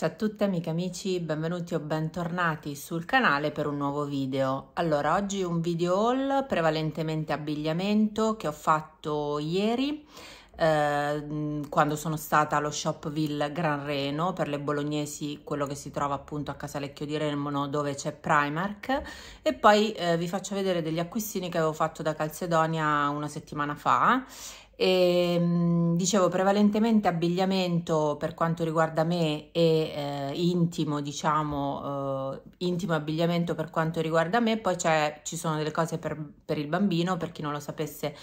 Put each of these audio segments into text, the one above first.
Ciao a tutti amiche amici, benvenuti o bentornati sul canale per un nuovo video. Allora, oggi un video haul prevalentemente abbigliamento che ho fatto ieri eh, quando sono stata allo Shopville Gran Reno per le bolognesi, quello che si trova appunto a Casalecchio di Remono dove c'è Primark e poi eh, vi faccio vedere degli acquistini che avevo fatto da Calcedonia una settimana fa e, ehm, dicevo prevalentemente abbigliamento per quanto riguarda me e eh, intimo, diciamo, eh, intimo abbigliamento per quanto riguarda me, poi ci sono delle cose per, per, il bambino, per chi non lo sapesse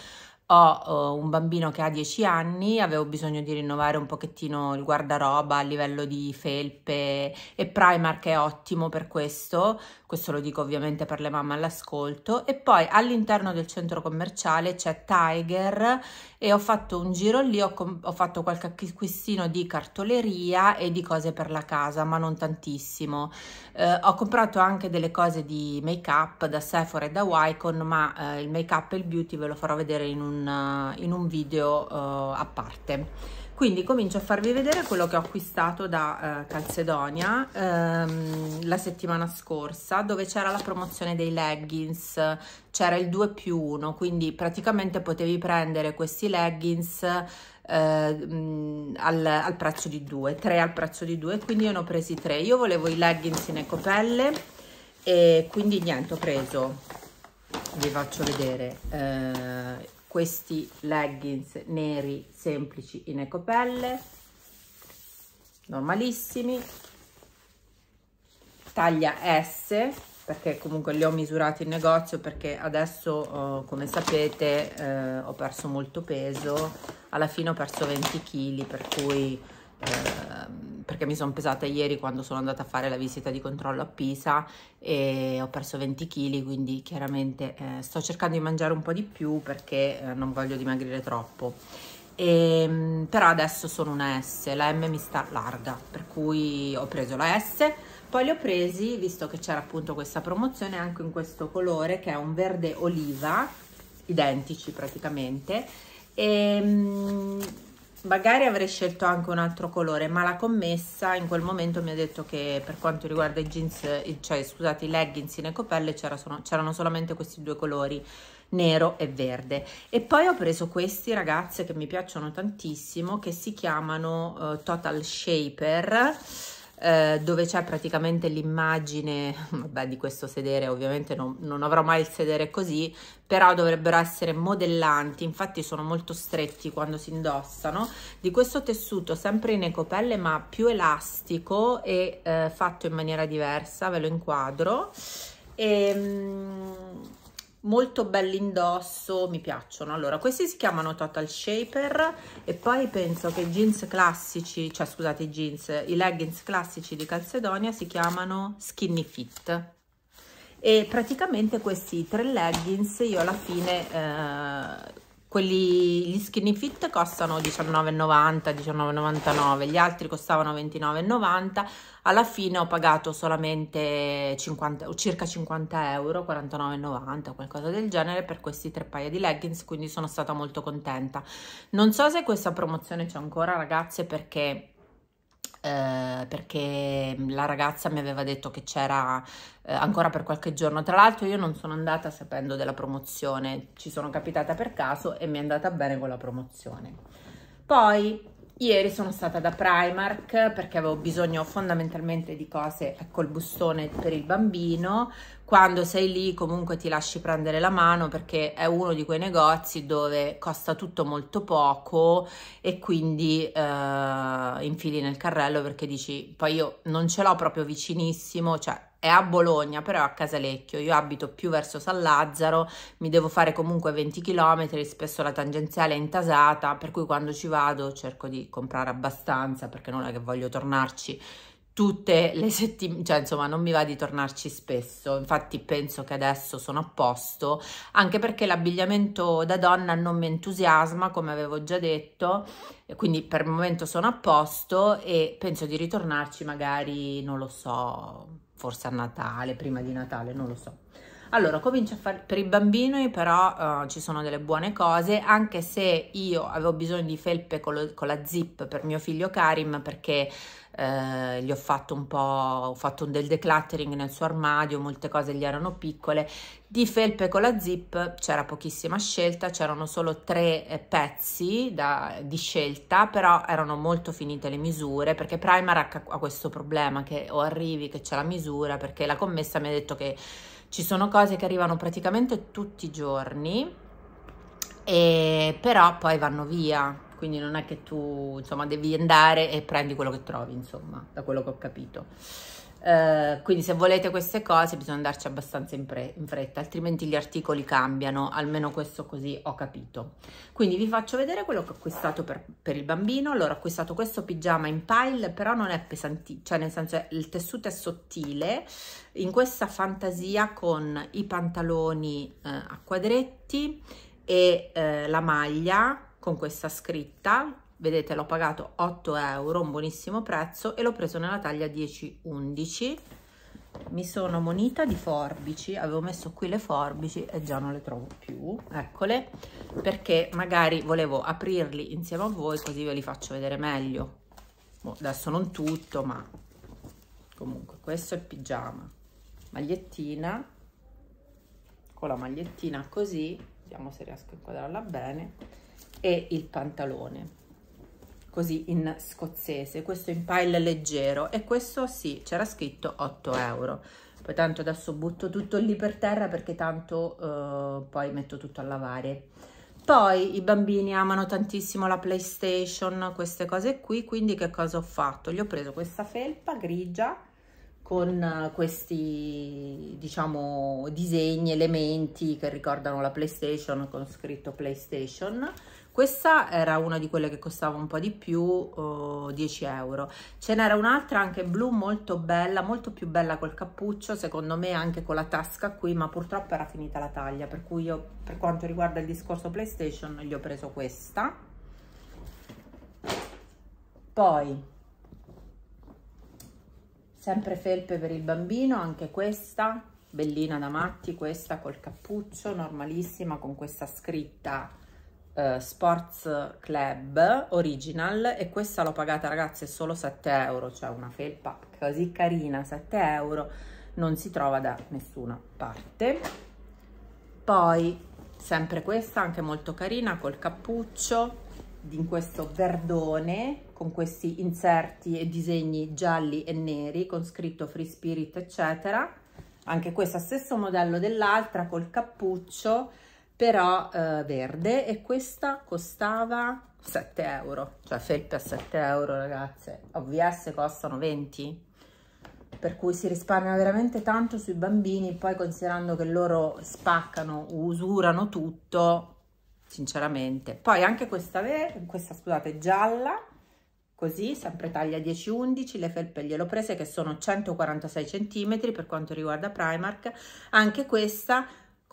ho eh, un bambino che ha 10 anni, avevo bisogno di rinnovare un pochettino il guardaroba a livello di felpe e Primark è ottimo per questo, questo lo dico ovviamente per le mamme all'ascolto, e poi all'interno del centro commerciale c'è Tiger e ho fatto un giro lì, ho, ho fatto qualche acquistino di cartoleria e di cose per la casa, ma non tantissimo. Eh, ho comprato anche delle cose di make up da Sephora e da Wycon, ma eh, il make up e il beauty ve lo farò vedere in un, in un video eh, a parte quindi comincio a farvi vedere quello che ho acquistato da eh, Calcedonia ehm, la settimana scorsa dove c'era la promozione dei leggings c'era il 2 più 1 quindi praticamente potevi prendere questi leggings eh, al, al, prezzo di 2 3 al prezzo di 2 quindi io ne ho presi 3 io volevo i leggings in ecopelle e quindi niente ho preso vi faccio vedere eh, questi leggings neri semplici in ecopelle, normalissimi, taglia S, perché comunque li ho misurati in negozio perché adesso eh, come sapete eh, ho perso molto peso alla fine ho perso 20 kg per cui eh, perché mi sono pesata ieri quando sono andata a fare la visita di controllo a Pisa e ho perso 20 kg, quindi chiaramente eh, sto cercando di mangiare un po' di più perché eh, non voglio dimagrire troppo. E, ehm, però adesso sono una S, la M mi sta larga, per cui ho preso la S, poi li ho presi, visto che c'era appunto questa promozione, anche in questo colore che è un verde oliva, identici praticamente, e ehm, magari avrei scelto anche un altro colore ma la commessa in quel momento mi ha detto che per quanto riguarda i jeans cioè scusate i leggings in ecopelle c'erano era solamente questi due colori nero e verde e poi ho preso questi ragazze che mi piacciono tantissimo che si chiamano uh, Total Shaper eh, dove c'è praticamente l'immagine, vabbè di questo sedere ovviamente non, non avrò mai il sedere così, però dovrebbero essere modellanti, infatti sono molto stretti quando si indossano, di questo tessuto sempre in ecopelle ma più elastico e eh, fatto in maniera diversa, ve lo inquadro. E, ehm, molto belli indosso, mi piacciono. Allora, questi si chiamano Total Shaper e poi penso che i jeans classici, cioè scusate i jeans, i leggings classici di Calcedonia si chiamano Skinny Fit. E praticamente questi tre leggings io alla fine eh, quelli gli skinny fit costano 19,90 19,99 gli altri costavano 29,90 alla fine ho pagato solamente 50, circa 50 euro 49,90 qualcosa del genere per questi tre paia di leggings quindi sono stata molto contenta non so se questa promozione c'è ancora ragazze perché eh, perché la ragazza mi aveva detto che c'era eh, ancora per qualche giorno. Tra l'altro io non sono andata sapendo della promozione, ci sono capitata per caso e mi è andata bene con la promozione. Poi ieri sono stata da Primark perché avevo bisogno fondamentalmente di cose, ecco il bustone per il bambino, quando sei lì comunque ti lasci prendere la mano perché è uno di quei negozi dove costa tutto molto poco e quindi eh, infili nel carrello perché dici poi io non ce l'ho proprio vicinissimo, cioè è a Bologna però è a Casalecchio, io abito più verso San Lazzaro, mi devo fare comunque 20 km, spesso la tangenziale è intasata per cui quando ci vado cerco di comprare abbastanza perché non è che voglio tornarci tutte le settimane, cioè insomma non mi va di tornarci spesso, infatti penso che adesso sono a posto, anche perché l'abbigliamento da donna non mi entusiasma, come avevo già detto, quindi per il momento sono a posto e penso di ritornarci magari, non lo so, forse a Natale, prima di Natale, non lo so. Allora, comincia a fare per i bambini, però uh, ci sono delle buone cose, anche se io avevo bisogno di felpe con, lo, con la zip per mio figlio Karim perché eh, gli ho fatto un po', ho fatto del decluttering nel suo armadio, molte cose gli erano piccole. Di felpe con la zip c'era pochissima scelta, c'erano solo tre eh, pezzi da, di scelta, però erano molto finite le misure, perché Primark ha questo problema che o arrivi che c'è la misura, perché la commessa mi ha detto che ci sono cose che arrivano praticamente tutti i giorni, e, però poi vanno via. Quindi non è che tu insomma devi andare e prendi quello che trovi, insomma, da quello che ho capito. Eh, quindi se volete queste cose bisogna andarci abbastanza in, in, fretta, altrimenti gli articoli cambiano, almeno questo così ho capito. Quindi vi faccio vedere quello che ho acquistato per, per il bambino. Allora ho acquistato questo pigiama in pile, però non è pesantissimo, cioè nel senso è, il tessuto è sottile, in questa fantasia con i pantaloni eh, a quadretti e eh, la maglia con questa scritta vedete l'ho pagato 8 euro un buonissimo prezzo e l'ho preso nella taglia 10-11 mi sono monita di forbici avevo messo qui le forbici e già non le trovo più eccole perché magari volevo aprirli insieme a voi così ve li faccio vedere meglio boh, adesso non tutto ma comunque questo è il pigiama magliettina con la magliettina così vediamo se riesco a inquadrarla bene e il pantalone così in scozzese, questo in pile leggero e questo sì, c'era scritto 8 euro. Poi tanto adesso butto tutto lì per terra perché tanto eh, poi metto tutto a lavare. Poi i bambini amano tantissimo la PlayStation, queste cose qui, quindi che cosa ho fatto? Gli ho preso questa felpa grigia con eh, questi, diciamo, disegni, elementi che ricordano la PlayStation, con scritto PlayStation, questa era una di quelle che costava un po' di più, oh, 10 euro. Ce n'era un'altra anche blu molto bella, molto più bella col cappuccio, secondo me anche con la tasca qui, ma purtroppo era finita la taglia, per cui io per quanto riguarda il discorso PlayStation gli ho preso questa. Poi sempre felpe per il bambino, anche questa, bellina da matti, questa col cappuccio, normalissima con questa scritta eh, Sports Club Original e questa l'ho pagata ragazze solo 7 euro, cioè una felpa così carina, 7 euro, non si trova da nessuna parte. Poi sempre questa, anche molto carina, col cappuccio in questo verdone con questi inserti e disegni gialli e neri con scritto Free Spirit eccetera. Anche questa stesso modello dell'altra col cappuccio però eh, verde e questa costava 7 euro cioè felpe a 7 euro ragazze OVS costano 20 per cui si risparmia veramente tanto sui bambini poi considerando che loro spaccano usurano tutto sinceramente poi anche questa, questa scusate gialla così sempre taglia 10-11 le felpe gliel'ho prese che sono 146 cm per quanto riguarda Primark anche questa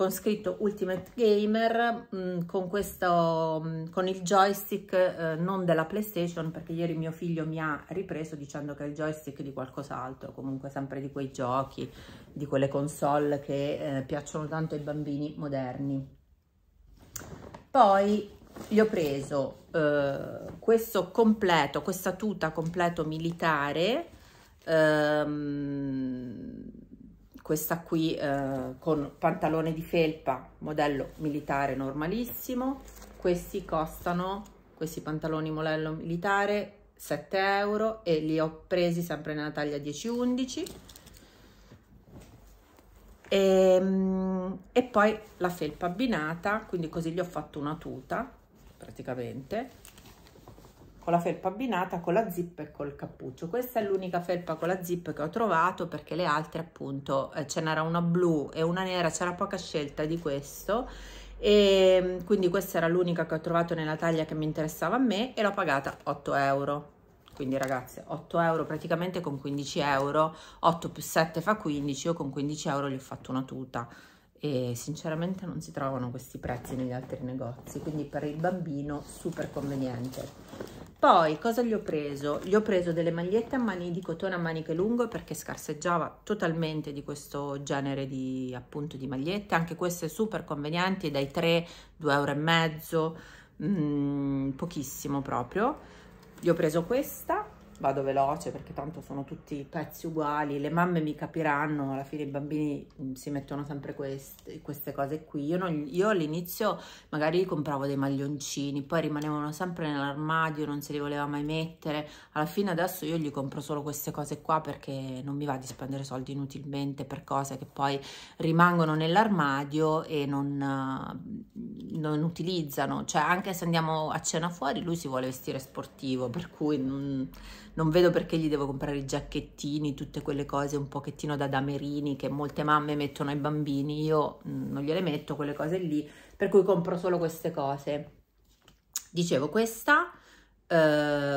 con scritto Ultimate Gamer mh, mm, con, questo, mh, mm, con il joystick eh, non della PlayStation perché ieri mio figlio mi ha ripreso dicendo che è il joystick di qualcos'altro, comunque sempre di quei giochi, di quelle console che eh, piacciono tanto ai bambini moderni. Poi gli ho preso eh, questo completo, questa tuta completo militare ehm, questa qui eh, con pantalone di felpa, modello militare normalissimo, questi costano, questi pantaloni modello militare, 7 euro e li ho presi sempre nella taglia 10-11 e, ehm, e poi la felpa abbinata, quindi così gli ho fatto una tuta praticamente con la felpa abbinata, con la zip e col cappuccio. Questa è l'unica felpa con la zip che ho trovato perché le altre appunto eh, ce n'era una blu e una nera, c'era poca scelta di questo e ehm, quindi questa era l'unica che ho trovato nella taglia che mi interessava a me e l'ho pagata 8 euro. Quindi ragazze 8 euro praticamente con 15 euro, 8 più 7 fa 15, io con 15 euro gli ho fatto una tuta e sinceramente non si trovano questi prezzi negli altri negozi quindi per il bambino super conveniente poi cosa gli ho preso? Gli ho preso delle magliette a mani di cotone a maniche lunghe perché scarseggiava totalmente di questo genere di, appunto, di magliette, anche queste super convenienti dai 3, 2,5 euro, e mezzo, mm, pochissimo proprio. Gli ho preso questa vado veloce perché tanto sono tutti pezzi uguali, le mamme mi capiranno, alla fine i bambini mm, si mettono sempre queste, queste cose qui. Io, non, io all'inizio magari compravo dei maglioncini, poi rimanevano sempre nell'armadio, non se li voleva mai mettere, alla fine adesso io gli compro solo queste cose qua perché non mi va di spendere soldi inutilmente per cose che poi rimangono nell'armadio e non, mm, non utilizzano, cioè anche se andiamo a cena fuori lui si vuole vestire sportivo, per cui non non vedo perché gli devo comprare i giacchettini, tutte quelle cose un pochettino da damerini che molte mamme mettono ai bambini, io mm, non gliele metto quelle cose lì, per cui compro solo queste cose. Dicevo questa eh,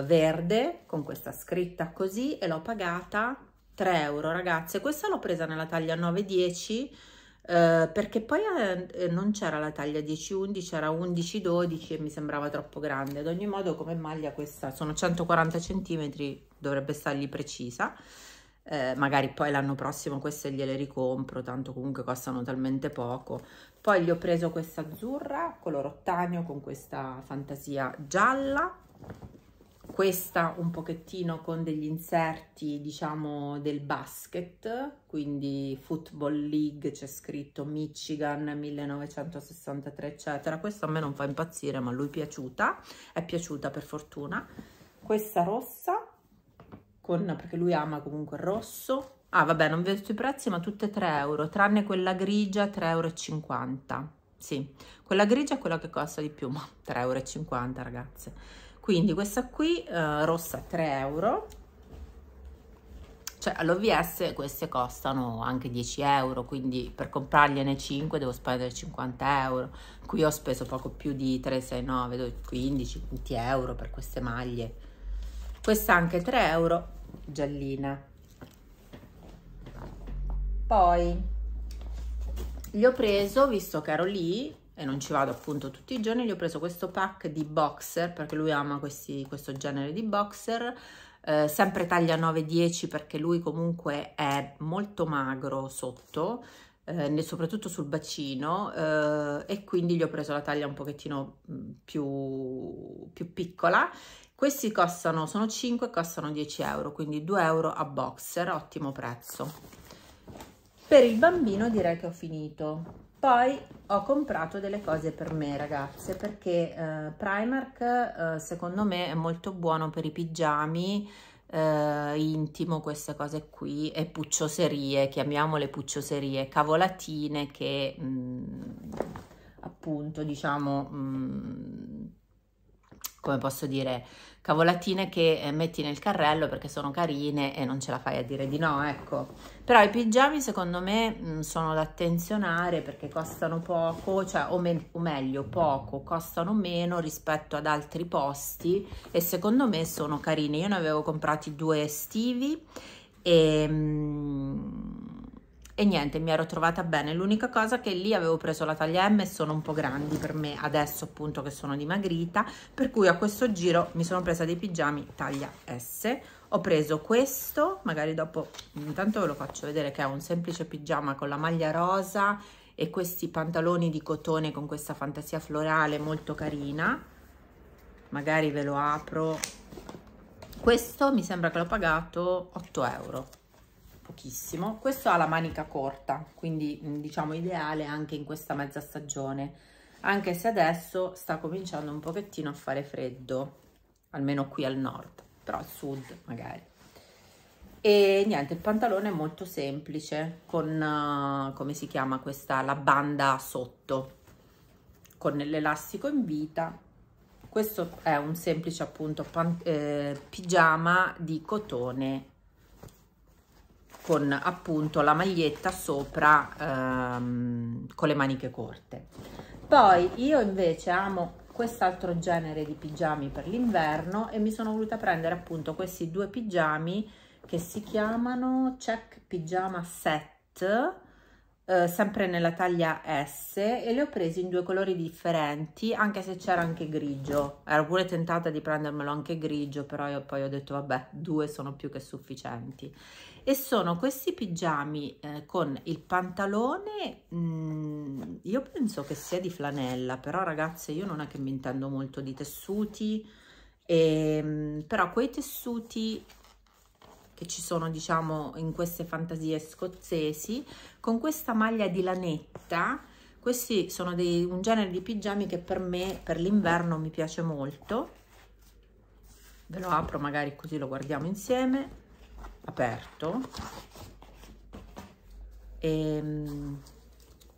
verde con questa scritta così e l'ho pagata 3 euro ragazze, questa l'ho presa nella taglia 9-10 eh, perché poi eh, eh, non c'era la taglia 10-11, era 11-12 e mi sembrava troppo grande. Ad ogni modo come maglia questa sono 140 cm, dovrebbe stargli precisa. Eh, magari poi l'anno prossimo queste gliele ricompro, tanto comunque costano talmente poco. Poi gli ho preso questa azzurra, color ottagno, con questa fantasia gialla, questa un pochettino con degli inserti diciamo del basket quindi football league c'è scritto michigan 1963 eccetera questo a me non fa impazzire ma lui è piaciuta è piaciuta per fortuna questa rossa con perché lui ama comunque il rosso ah vabbè non vedo i prezzi ma tutte 3 euro tranne quella grigia 3,50 euro sì quella grigia è quella che costa di più ma 3,50 euro ragazze quindi questa qui eh, rossa 3 euro cioè all'OVS queste costano anche 10 euro quindi per comprargliene 5 devo spendere 50 euro qui ho speso poco più di 3, 6, 369 15 20 euro per queste maglie questa anche 3 euro giallina poi gli ho preso visto che ero lì e non ci vado appunto tutti i giorni, gli ho preso questo pack di boxer perché lui ama questi, questo genere di boxer, eh, sempre taglia 9-10 perché lui comunque è molto magro sotto, eh, soprattutto sul bacino eh, e quindi gli ho preso la taglia un pochettino mm, più, più piccola. Questi costano, sono 5, e costano 10 euro, quindi 2 euro a boxer, ottimo prezzo. Per il bambino direi che ho finito poi ho comprato delle cose per me ragazze perché eh, Primark eh, secondo me è molto buono per i pigiami eh, intimo queste cose qui e puccioserie chiamiamole puccioserie cavolatine che mh, mm, appunto diciamo mh, mm, come posso dire cavolatine che eh, metti nel carrello perché sono carine e non ce la fai a dire di no, ecco. Però i pigiami secondo me mh, mm, sono da attenzionare perché costano poco, cioè o, me o meglio poco, costano meno rispetto ad altri posti e secondo me sono carine. Io ne avevo comprati due estivi e... Mh, mm, e niente mi ero trovata bene l'unica cosa che lì avevo preso la taglia M e sono un po' grandi per me adesso appunto che sono dimagrita per cui a questo giro mi sono presa dei pigiami taglia S ho preso questo magari dopo intanto ve lo faccio vedere che è un semplice pigiama con la maglia rosa e questi pantaloni di cotone con questa fantasia florale molto carina magari ve lo apro questo mi sembra che l'ho pagato 8 euro pochissimo. Questo ha la manica corta, quindi diciamo ideale anche in questa mezza stagione, anche se adesso sta cominciando un pochettino a fare freddo, almeno qui al nord, però al sud magari. E niente, il pantalone è molto semplice, con, uh, come si chiama questa, la banda sotto, con l'elastico in vita. Questo è un semplice appunto eh, pigiama di cotone con appunto la maglietta sopra ehm, con le maniche corte poi io invece amo quest'altro genere di pigiami per l'inverno e mi sono voluta prendere appunto questi due pigiami che si chiamano check pigiama set eh, sempre nella taglia S e li ho presi in due colori differenti anche se c'era anche grigio ero pure tentata di prendermelo anche grigio però io poi ho detto vabbè due sono più che sufficienti e sono questi pigiami eh, con il pantalone mh, mm, io penso che sia di flanella però ragazze io non è che mi intendo molto di tessuti e, ehm, mh, però quei tessuti che ci sono diciamo in queste fantasie scozzesi con questa maglia di lanetta questi sono dei, un genere di pigiami che per me per l'inverno mi piace molto ve lo apro magari così lo guardiamo insieme aperto e ehm,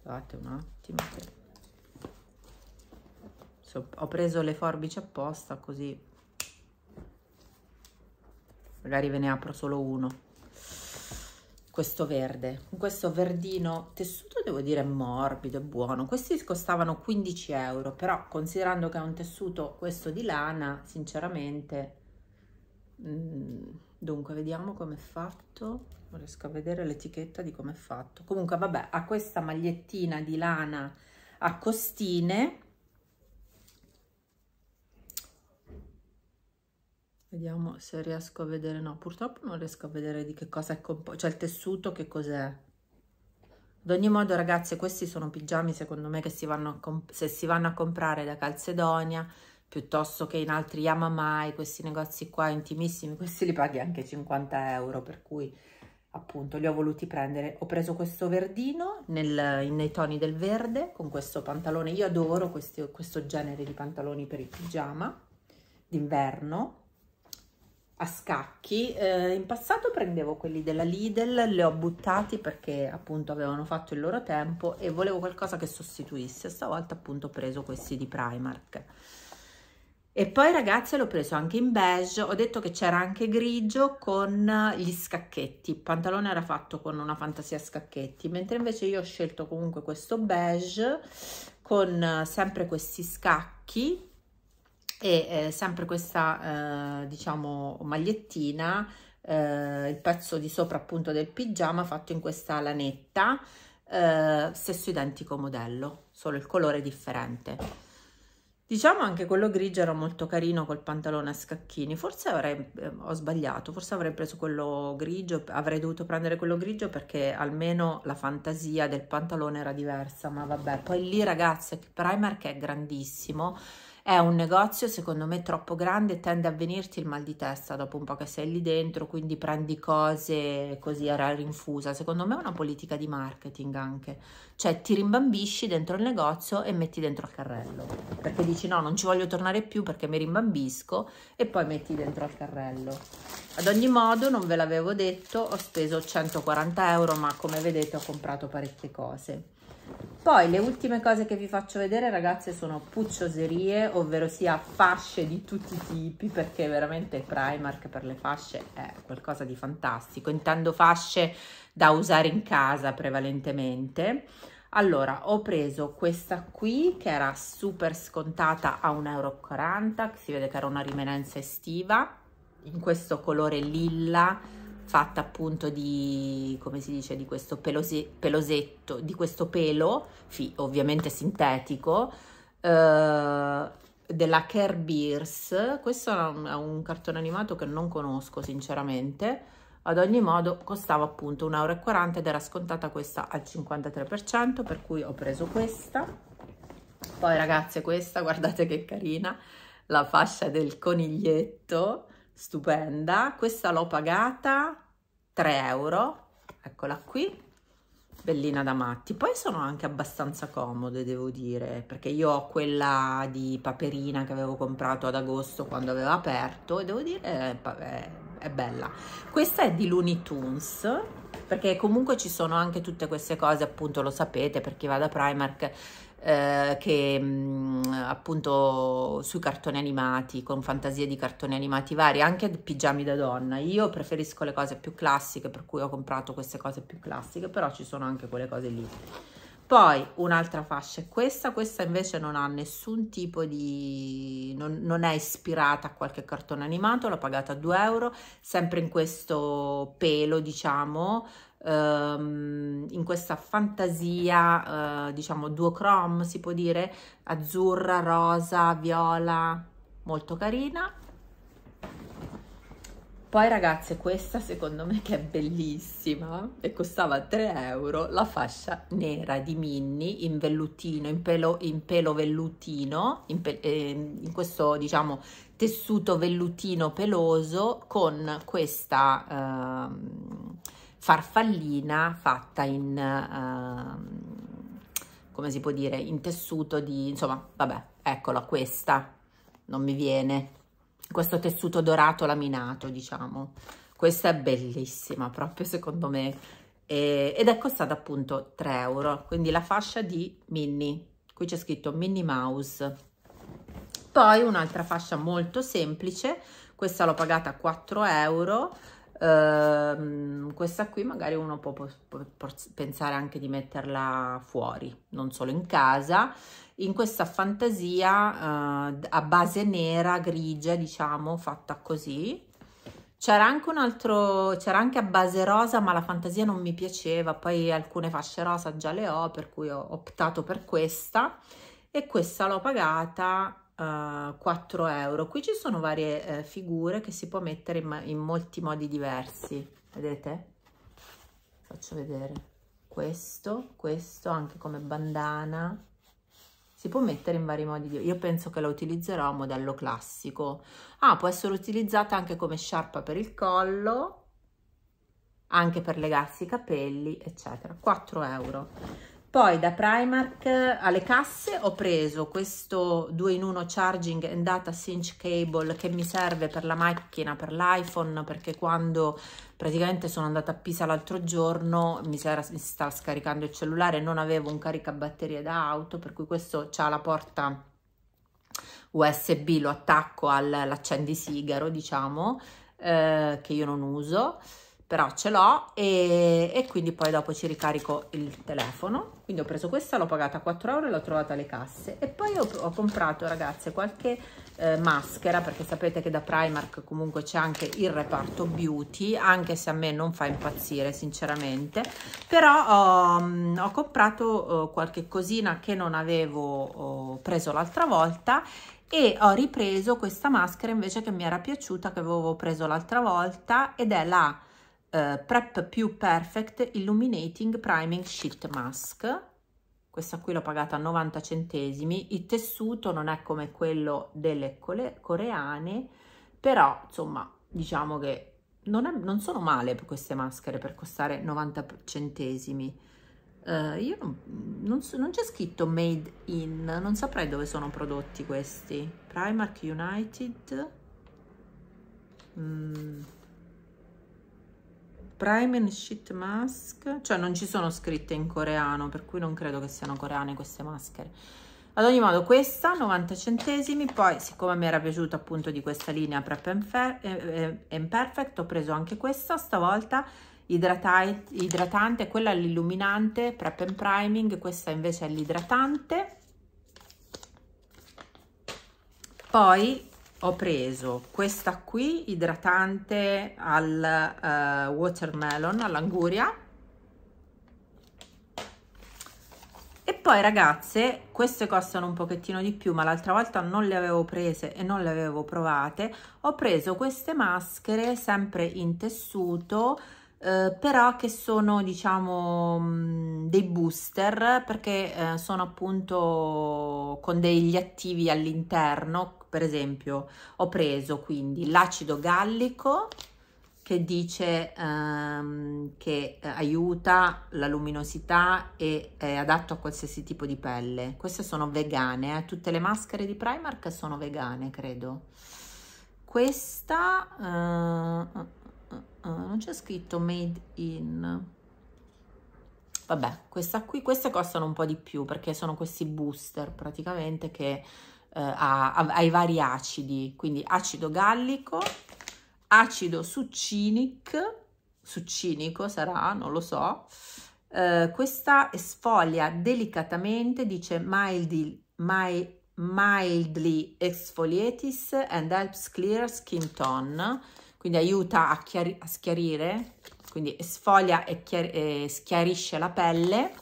guardate un attimo che... so, ho preso le forbici apposta così magari ve ne apro solo uno questo verde questo verdino tessuto devo dire morbido e buono questi costavano 15 euro però considerando che è un tessuto questo di lana sinceramente mh, mm, dunque vediamo com'è fatto non riesco a vedere l'etichetta di com'è fatto comunque vabbè ha questa magliettina di lana a costine vediamo se riesco a vedere no purtroppo non riesco a vedere di che cosa è composto cioè il tessuto che cos'è ad ogni modo ragazze, questi sono pigiami secondo me che si vanno a se si vanno a comprare da Calcedonia piuttosto che in altri Yamamai, questi negozi qua intimissimi, questi li paghi anche 50 euro, per cui appunto li ho voluti prendere. Ho preso questo verdino nel, nei toni del verde con questo pantalone, io adoro questi, questo genere di pantaloni per il pigiama d'inverno, a scacchi. Eh, in passato prendevo quelli della Lidl, li ho buttati perché appunto avevano fatto il loro tempo e volevo qualcosa che sostituisse. Stavolta appunto ho preso questi di Primark. E poi ragazze l'ho preso anche in beige, ho detto che c'era anche grigio con gli scacchetti, il pantalone era fatto con una fantasia a scacchetti, mentre invece io ho scelto comunque questo beige con eh, sempre questi scacchi e eh, sempre questa eh, diciamo magliettina, eh, il pezzo di sopra appunto del pigiama fatto in questa lanetta, eh, stesso identico modello, solo il colore è differente Diciamo anche quello grigio era molto carino col pantalone a scacchini, forse avrei, eh, ho sbagliato, forse avrei preso quello grigio, avrei dovuto prendere quello grigio perché almeno la fantasia del pantalone era diversa, ma vabbè, poi lì ragazzi Primark è grandissimo è un negozio secondo me troppo grande tende a venirti il mal di testa dopo un po' che sei lì dentro, quindi prendi cose così a rinfusa. Secondo me è una politica di marketing anche, cioè ti rimbambisci dentro il negozio e metti dentro al carrello, perché dici no, non ci voglio tornare più perché mi rimbambisco e poi metti dentro al carrello. Ad ogni modo non ve l'avevo detto, ho speso 140 euro ma come vedete ho comprato parecchie cose poi le ultime cose che vi faccio vedere ragazze sono puccioserie ovvero sia fasce di tutti i tipi perché veramente Primark per le fasce è qualcosa di fantastico intendo fasce da usare in casa prevalentemente allora, ho preso questa qui che era super scontata a 1,40 euro, si vede che era una rimanenza estiva, in questo colore lilla, fatta appunto di, come si dice, di questo pelosi, pelosetto, di questo pelo, fi, ovviamente sintetico, eh, della Care Beers. Questo è un, è un, cartone animato che non conosco sinceramente, ad ogni modo costava appunto 1,40 euro ed era scontata questa al 53%, per cui ho preso questa. Poi ragazze questa, guardate che carina, la fascia del coniglietto, stupenda. Questa l'ho pagata 3 euro, eccola qui, bellina da matti. Poi sono anche abbastanza comode, devo dire, perché io ho quella di paperina che avevo comprato ad agosto quando aveva aperto e devo dire eh, è, è, bella. Questa è di Looney Tunes, perché comunque ci sono anche tutte queste cose, appunto lo sapete, per chi va da Primark eh, che mm, appunto sui cartoni animati, con fantasie di cartoni animati vari, anche pigiami da donna. Io preferisco le cose più classiche, per cui ho comprato queste cose più classiche, però ci sono anche quelle cose lì. Poi un'altra fascia è questa, questa invece non ha nessun tipo di... Non, non, è ispirata a qualche cartone animato, l'ho pagata 2 euro, sempre in questo pelo diciamo, ehm, in questa fantasia, eh, diciamo duochrome si può dire, azzurra, rosa, viola, molto carina. Poi ragazze questa secondo me che è bellissima e costava 3 euro la fascia nera di Minnie in vellutino, in pelo, in pelo vellutino, in, pe eh, in, questo diciamo tessuto vellutino peloso con questa... Eh, farfallina fatta in, uh, come si può dire, in tessuto di, insomma, vabbè, eccola questa, non mi viene, questo tessuto dorato laminato, diciamo. Questa è bellissima, proprio secondo me, e, ed è costata appunto 3 euro, quindi la fascia di mini, qui c'è scritto Minnie Mouse. Poi un'altra fascia molto semplice, questa l'ho pagata 4 euro, Ehm, questa qui magari uno può, può, può, pensare anche di metterla fuori, non solo in casa. In questa fantasia uh, a base nera, grigia, diciamo, fatta così. C'era anche un altro, c'era anche a base rosa, ma la fantasia non mi piaceva, poi alcune fasce rosa già le ho, per cui ho optato per questa. E questa l'ho pagata uh, eh, 4 euro qui ci sono varie eh, figure che si può mettere in, in molti modi diversi vedete faccio vedere questo, questo anche come bandana. Si può mettere in vari modi. Io penso che la utilizzerò a modello classico. Ah, può essere utilizzata anche come sciarpa per il collo, anche per legarsi i capelli, eccetera. 4 euro. Poi da Primark alle casse ho preso questo 2 in 1 charging and data cinch cable che mi serve per la macchina, per l'iPhone, perché quando praticamente sono andata a Pisa l'altro giorno mi, si era, mi stava scaricando il cellulare, e non avevo un caricabatterie da auto, per cui questo ha la porta USB, lo attacco all'accendisigaro, diciamo, eh, che io non uso però ce l'ho e, e, quindi poi dopo ci ricarico il telefono quindi ho preso questa l'ho pagata 4 euro e l'ho trovata alle casse e poi ho, ho comprato ragazze qualche eh, maschera perché sapete che da Primark comunque c'è anche il reparto beauty anche se a me non fa impazzire sinceramente però ho, mm, ho comprato eh, qualche cosina che non avevo eh, preso l'altra volta e ho ripreso questa maschera invece che mi era piaciuta che avevo preso l'altra volta ed è la eh, Prep più Perfect Illuminating Priming Sheet Mask questa qui l'ho pagata 90 centesimi, il tessuto non è come quello delle coreane, però insomma diciamo che non, è, non sono male queste maschere per costare 90 centesimi. Uh, io non, non, so, non c'è scritto made in, non saprei dove sono prodotti questi. Primark United. Mm. Prime and Sheet Mask, cioè non ci sono scritte in coreano, per cui non credo che siano coreane queste maschere. Ad ogni modo questa, 90 centesimi, poi siccome mi era piaciuta appunto di questa linea Prep and, eh, eh, and Perfect, ho preso anche questa, stavolta idratante, quella è l'illuminante, Prep and Priming, questa invece è l'idratante. Poi ho preso questa qui idratante al uh, watermelon all'anguria e poi ragazze queste costano un pochettino di più ma l'altra volta non le avevo prese e non le avevo provate ho preso queste maschere sempre in tessuto eh, però che sono diciamo mm, dei booster perché eh, sono appunto con degli attivi all'interno per esempio ho preso quindi l'acido gallico che dice ehm, che eh, aiuta la luminosità e è adatto a qualsiasi tipo di pelle. Queste sono vegane, eh. tutte le maschere di Primark sono vegane, credo. Questa... Eh, Ah, ah, non c'è scritto made in vabbè questa qui queste costano un po' di più perché sono questi booster praticamente che uh, ha, ha, ha i vari acidi quindi acido gallico acido succinic succinico sarà non lo so Uh, questa sfoglia delicatamente, dice mildly, my, mildly exfoliates and helps clear skin tone quindi aiuta a, chiari, a schiarire, quindi sfoglia e, chiar, e schiarisce la pelle,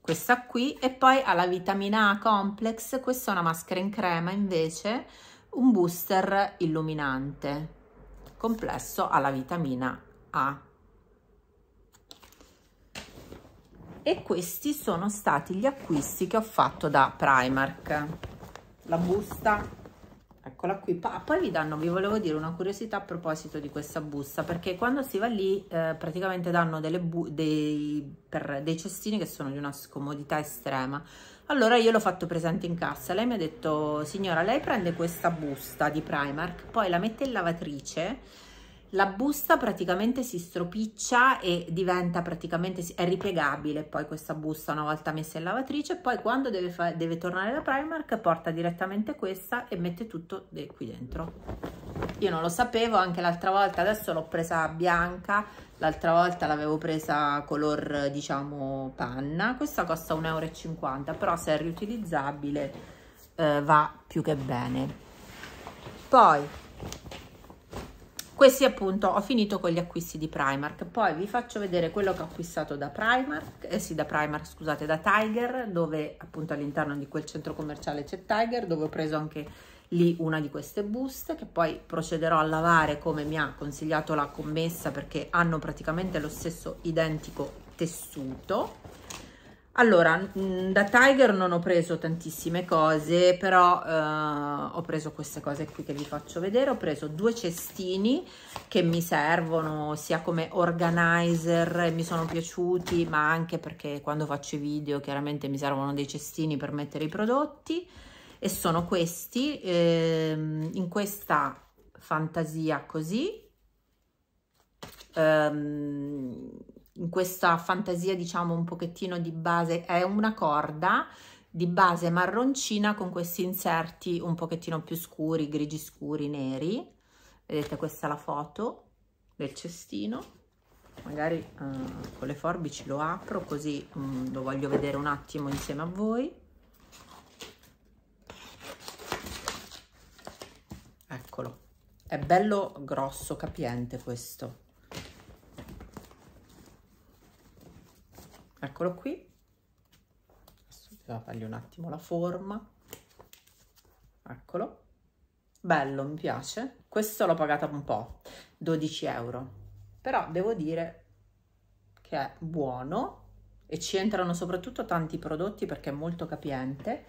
questa qui, e poi ha la vitamina A complex, questa è una maschera in crema invece, un booster illuminante, complesso alla vitamina A. E questi sono stati gli acquisti che ho fatto da Primark. La busta Eccola qui. Ah, poi vi danno, vi volevo dire una curiosità a proposito di questa busta, perché quando si va lì eh, praticamente danno dei, per, dei cestini che sono di una scomodità estrema. Allora io l'ho fatto presente in cassa, lei mi ha detto signora lei prende questa busta di Primark, poi la mette in lavatrice la busta praticamente si stropiccia e diventa praticamente è ripiegabile poi questa busta una volta messa in lavatrice poi quando deve, deve tornare da Primark porta direttamente questa e mette tutto qui dentro io non lo sapevo anche l'altra volta adesso l'ho presa bianca l'altra volta l'avevo presa color diciamo panna questa costa 1,50 euro però se è riutilizzabile eh, va più che bene poi questi appunto ho finito con gli acquisti di Primark poi vi faccio vedere quello che ho acquistato da Primark eh sì da Primark scusate da Tiger dove appunto all'interno di quel centro commerciale c'è Tiger dove ho preso anche lì una di queste buste che poi procederò a lavare come mi ha consigliato la commessa perché hanno praticamente lo stesso identico tessuto allora, da Tiger non ho preso tantissime cose, però eh, ho preso queste cose qui che vi faccio vedere. Ho preso due cestini che mi servono sia come organizer, mi sono piaciuti, ma anche perché quando faccio i video chiaramente mi servono dei cestini per mettere i prodotti. E sono questi, eh, in questa fantasia così. Um, in questa fantasia diciamo un pochettino di base, è una corda di base marroncina con questi inserti un pochettino più scuri, grigi scuri, neri. Vedete questa è la foto del cestino magari uh, con le forbici lo apro così um, lo voglio vedere un attimo insieme a voi eccolo è bello grosso capiente questo eccolo qui adesso devo fargli un attimo la forma eccolo bello mi piace questo l'ho pagata un po 12 euro però devo dire che è buono e ci entrano soprattutto tanti prodotti perché è molto capiente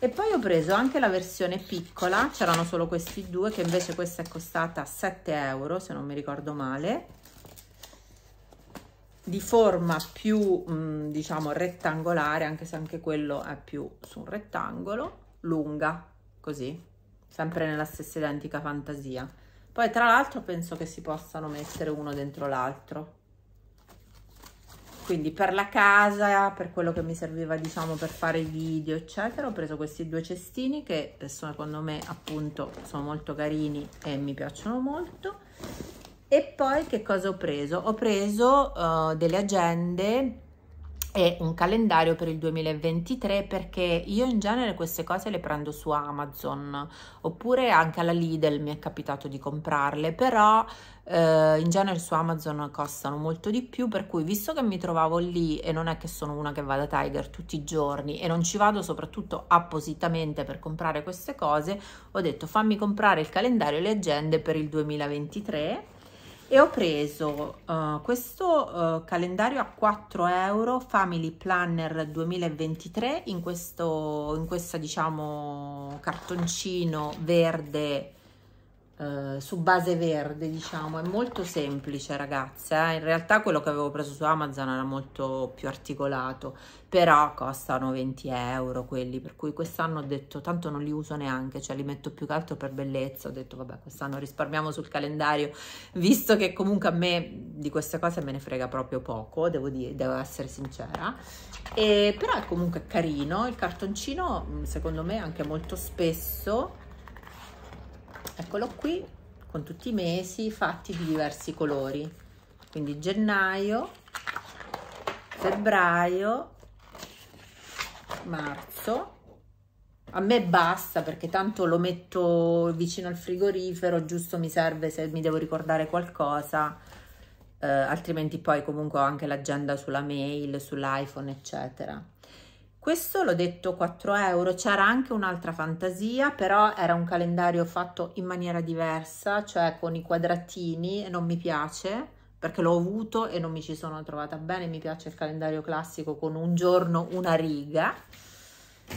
e poi ho preso anche la versione piccola c'erano solo questi due che invece questa è costata 7 euro se non mi ricordo male di forma più mh, mm, diciamo rettangolare anche se anche quello è più su un rettangolo lunga così sempre nella stessa identica fantasia poi tra l'altro penso che si possano mettere uno dentro l'altro quindi per la casa per quello che mi serviva diciamo per fare i video eccetera ho preso questi due cestini che secondo me appunto sono molto carini e mi piacciono molto e poi che cosa ho preso? Ho preso uh, delle agende e un calendario per il 2023 perché io in genere queste cose le prendo su Amazon oppure anche alla Lidl mi è capitato di comprarle però eh, in genere su Amazon costano molto di più per cui visto che mi trovavo lì e non è che sono una che va da Tiger tutti i giorni e non ci vado soprattutto appositamente per comprare queste cose ho detto fammi comprare il calendario e le agende per il 2023 e ho preso uh, questo uh, calendario a 4 euro Family Planner 2023 in questo in questa diciamo cartoncino verde eh, su base verde, diciamo, è molto semplice ragazze, eh? in realtà quello che avevo preso su Amazon era molto più articolato, però costano 20 euro quelli, per cui quest'anno ho detto tanto non li uso neanche, cioè li metto più che altro per bellezza, ho detto vabbè quest'anno risparmiamo sul calendario, visto che comunque a me di queste cose me ne frega proprio poco, devo, dire, devo essere sincera, e, però è comunque carino, il cartoncino secondo me anche molto spesso eccolo qui con tutti i mesi fatti di diversi colori quindi gennaio febbraio marzo a me basta perché tanto lo metto vicino al frigorifero giusto mi serve se mi devo ricordare qualcosa eh, altrimenti poi comunque ho anche l'agenda sulla mail sull'iPhone eccetera questo l'ho detto 4 euro c'era anche un'altra fantasia però era un calendario fatto in maniera diversa cioè con i quadratini non mi piace perché l'ho avuto e non mi ci sono trovata bene mi piace il calendario classico con un giorno una riga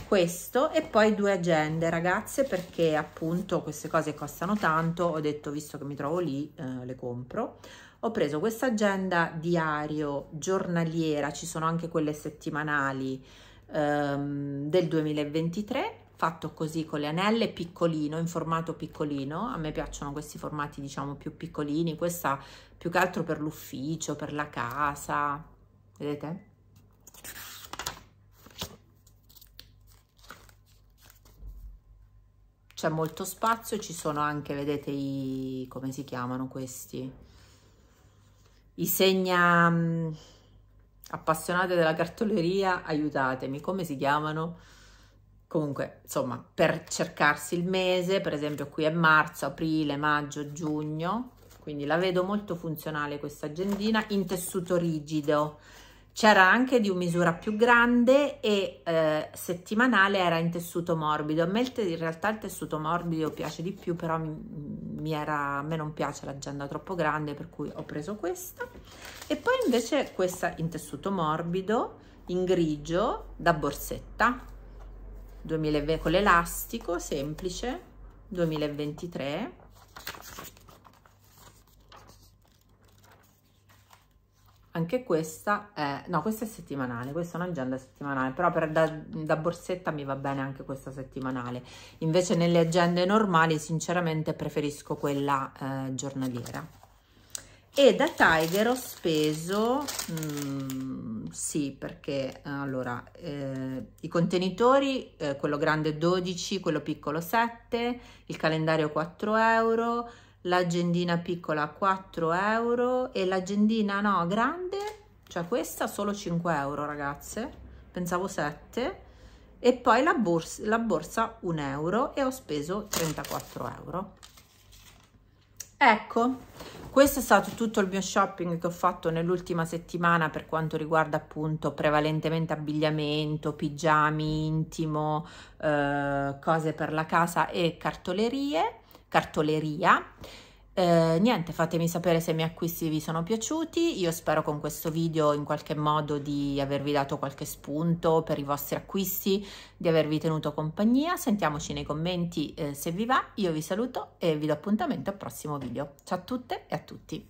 questo e poi due agende ragazze perché appunto queste cose costano tanto ho detto visto che mi trovo lì eh, le compro ho preso questa agenda diario giornaliera ci sono anche quelle settimanali ehm, del 2023 fatto così con le anelle piccolino in formato piccolino a me piacciono questi formati diciamo più piccolini questa più che altro per l'ufficio per la casa vedete c'è molto spazio ci sono anche vedete i come si chiamano questi i segna mm, appassionate della cartoleria, aiutatemi, come si chiamano? Comunque, insomma, per cercarsi il mese, per esempio qui è marzo, aprile, maggio, giugno, quindi la vedo molto funzionale questa agendina in tessuto rigido c'era anche di misura più grande e eh, settimanale era in tessuto morbido. A me in realtà il tessuto morbido piace di più, però mi, mi era, a me non piace l'agenda troppo grande, per cui ho preso questa. E poi invece questa in tessuto morbido, in grigio, da borsetta, 2020, con l'elastico, semplice, 2023. anche questa è no questa è settimanale questa è un'agenda settimanale però per, da, da, borsetta mi va bene anche questa settimanale invece nelle agende normali sinceramente preferisco quella eh, giornaliera e da Tiger ho speso mh, mm, sì perché allora eh, i contenitori eh, quello grande 12 quello piccolo 7 il calendario 4 euro l'agendina piccola 4 euro e l'agendina no grande cioè questa solo 5 euro ragazze pensavo 7 e poi la borsa, la borsa 1 euro e ho speso 34 euro ecco questo è stato tutto il mio shopping che ho fatto nell'ultima settimana per quanto riguarda appunto prevalentemente abbigliamento, pigiami intimo, eh, cose per la casa e cartolerie cartoleria. Eh, niente, fatemi sapere se i miei acquisti vi sono piaciuti, io spero con questo video in qualche modo di avervi dato qualche spunto per i vostri acquisti, di avervi tenuto compagnia, sentiamoci nei commenti eh, se vi va, io vi saluto e vi do appuntamento al prossimo video. Ciao a tutte e a tutti!